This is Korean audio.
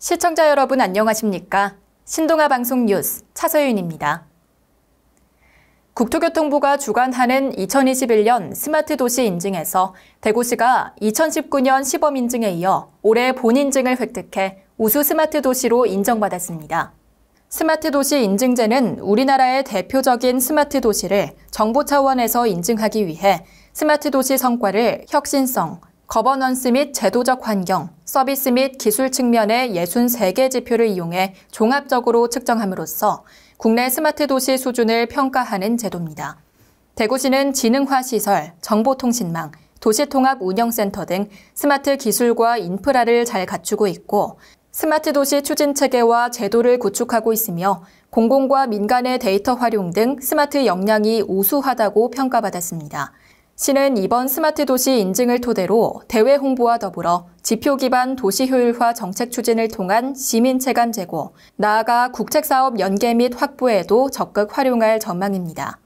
시청자 여러분 안녕하십니까? 신동아 방송 뉴스 차서윤입니다. 국토교통부가 주관하는 2021년 스마트 도시 인증에서 대구시가 2019년 시범 인증에 이어 올해 본 인증을 획득해 우수 스마트 도시로 인정받았습니다. 스마트 도시 인증제는 우리나라의 대표적인 스마트 도시를 정보 차원에서 인증하기 위해 스마트 도시 성과를 혁신성, 거버넌스 및 제도적 환경, 서비스 및 기술 측면의 63개 지표를 이용해 종합적으로 측정함으로써 국내 스마트 도시 수준을 평가하는 제도입니다. 대구시는 지능화 시설, 정보통신망, 도시통합운영센터 등 스마트 기술과 인프라를 잘 갖추고 있고 스마트 도시 추진 체계와 제도를 구축하고 있으며 공공과 민간의 데이터 활용 등 스마트 역량이 우수하다고 평가받았습니다. 시는 이번 스마트 도시 인증을 토대로 대외 홍보와 더불어 지표 기반 도시 효율화 정책 추진을 통한 시민 체감 제고, 나아가 국책사업 연계 및 확보에도 적극 활용할 전망입니다.